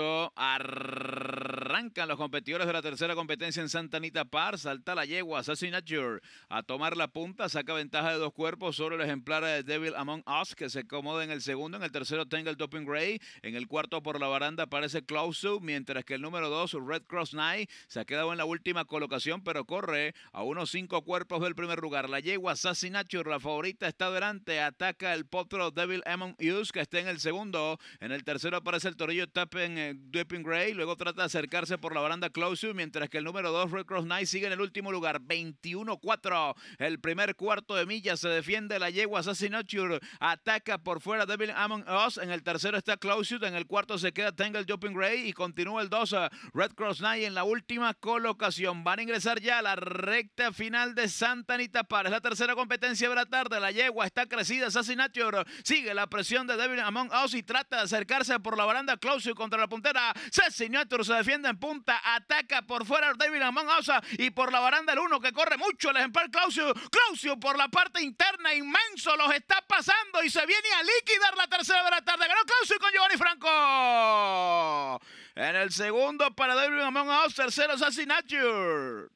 Arrrrr los competidores de la tercera competencia en Santa Anita Par. Salta la yegua, Assassinature, a tomar la punta. Saca ventaja de dos cuerpos sobre el ejemplar de Devil Among Us, que se acomoda en el segundo. En el tercero, tenga el Doping Gray. En el cuarto, por la baranda, aparece Klausu mientras que el número dos, Red Cross Knight, se ha quedado en la última colocación, pero corre a unos cinco cuerpos del primer lugar. La yegua, Assassinature, la favorita, está delante. Ataca el potro Devil Among Us, que está en el segundo. En el tercero aparece el torillo Tappen eh, Doping Gray. Luego trata de acercarse por la baranda Closure, mientras que el número 2 Red Cross Knight sigue en el último lugar, 21-4. El primer cuarto de milla se defiende la yegua Assassinature, ataca por fuera Devil Among Us, en el tercero está Closure, en el cuarto se queda Tangle Jumping Gray y continúa el 2 Red Cross Knight en la última colocación. Van a ingresar ya a la recta final de Santa Anita para Es la tercera competencia de la tarde, la yegua está crecida, Assassinature sigue la presión de Devil Among Us y trata de acercarse por la baranda Clausius contra la puntera. Assassinature se defiende en punta, ataca por fuera David Amán Osa y por la baranda el uno que corre mucho el ejemplar Clausio Clausio por la parte interna, inmenso, los está pasando y se viene a liquidar la tercera de la tarde. Ganó Clausio con Giovanni Franco. En el segundo para David Amán Osa, tercero Sassinature.